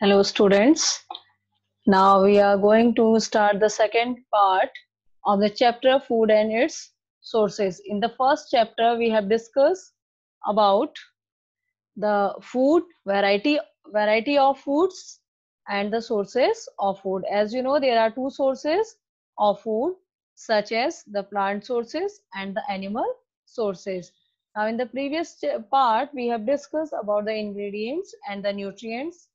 Hello students. Now we are going to start the second part of the chapter food and its sources. In the first chapter we have discussed about the food variety variety of foods and the sources of food. As you know there are two sources of food such as the plant sources and the animal sources. Now in the previous part we have discussed about the ingredients and the nutrients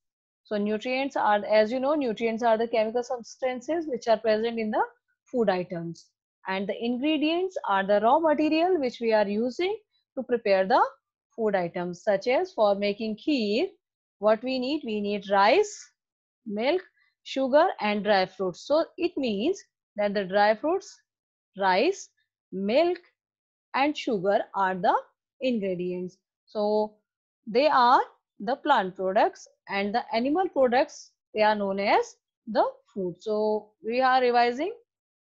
so nutrients are, as you know, nutrients are the chemical substances which are present in the food items. And the ingredients are the raw material which we are using to prepare the food items such as for making kheer, what we need, we need rice, milk, sugar and dry fruits. So it means that the dry fruits, rice, milk and sugar are the ingredients. So they are the plant products and the animal products they are known as the food so we are revising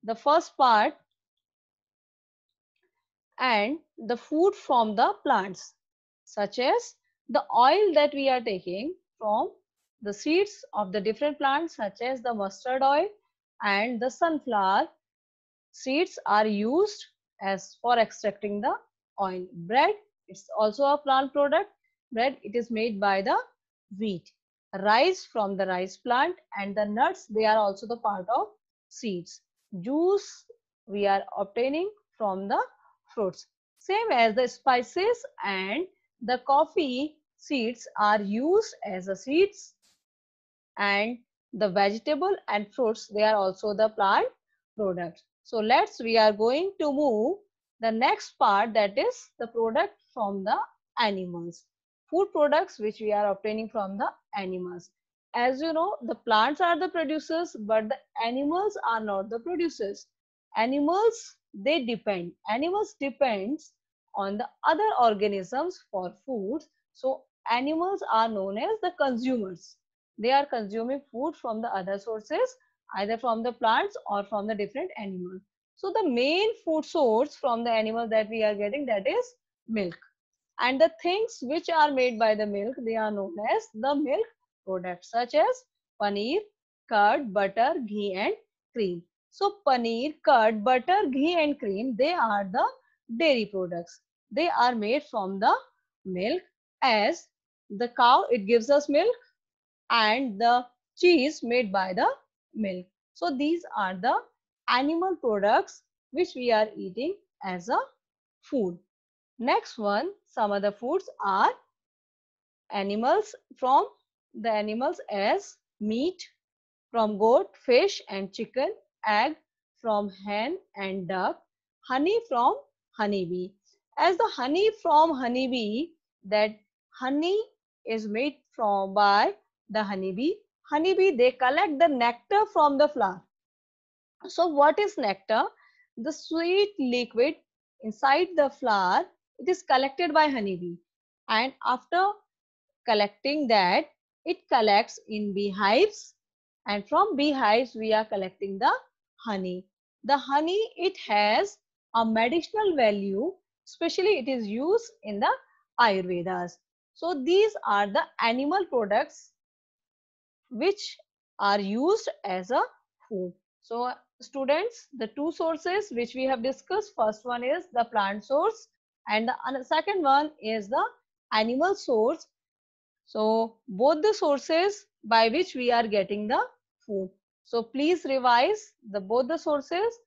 the first part and the food from the plants such as the oil that we are taking from the seeds of the different plants such as the mustard oil and the sunflower seeds are used as for extracting the oil bread it's also a plant product bread it is made by the wheat rice from the rice plant and the nuts they are also the part of seeds juice we are obtaining from the fruits same as the spices and the coffee seeds are used as the seeds and the vegetable and fruits they are also the plant products so let's we are going to move the next part that is the product from the animals food products which we are obtaining from the animals as you know the plants are the producers but the animals are not the producers animals they depend animals depends on the other organisms for food so animals are known as the consumers they are consuming food from the other sources either from the plants or from the different animals so the main food source from the animal that we are getting that is milk and the things which are made by the milk they are known as the milk products such as paneer curd butter ghee and cream so paneer curd butter ghee and cream they are the dairy products they are made from the milk as the cow it gives us milk and the cheese made by the milk so these are the animal products which we are eating as a food Next one, some other foods are animals from the animals as meat from goat, fish and chicken, egg from hen and duck, honey from honeybee. As the honey from honeybee, that honey is made from by the honeybee. Honeybee, they collect the nectar from the flower. So what is nectar? The sweet liquid inside the flower it is collected by honeybee and after collecting that it collects in beehives and from beehives we are collecting the honey the honey it has a medicinal value especially it is used in the ayurvedas so these are the animal products which are used as a food so students the two sources which we have discussed first one is the plant source and the second one is the animal source. So both the sources by which we are getting the food. So please revise the both the sources